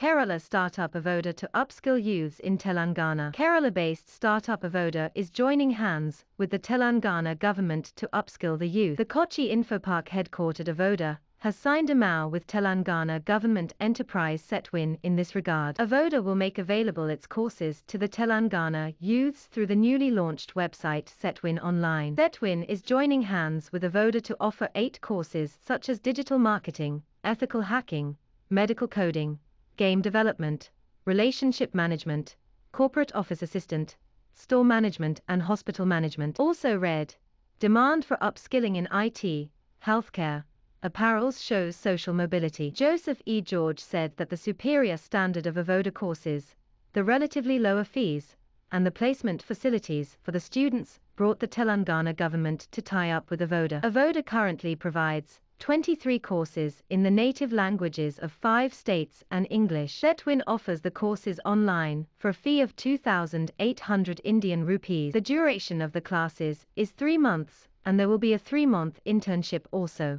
Kerala startup Avoda to upskill youths in Telangana. Kerala-based startup Avoda is joining hands with the Telangana government to upskill the youth. The Kochi Infopark headquartered Avoda has signed a MOU with Telangana government enterprise Setwin in this regard. Avoda will make available its courses to the Telangana youths through the newly launched website Setwin Online. Setwin is joining hands with Avoda to offer eight courses such as digital marketing, ethical hacking, medical coding, game development, relationship management, corporate office assistant, store management and hospital management. Also read, demand for upskilling in IT, healthcare, apparels shows social mobility. Joseph E. George said that the superior standard of Avoda courses, the relatively lower fees, and the placement facilities for the students brought the Telangana government to tie up with Avoda. Avoda currently provides 23 courses in the native languages of five states and English. Letwin offers the courses online for a fee of 2,800 Indian rupees. The duration of the classes is three months and there will be a three-month internship also.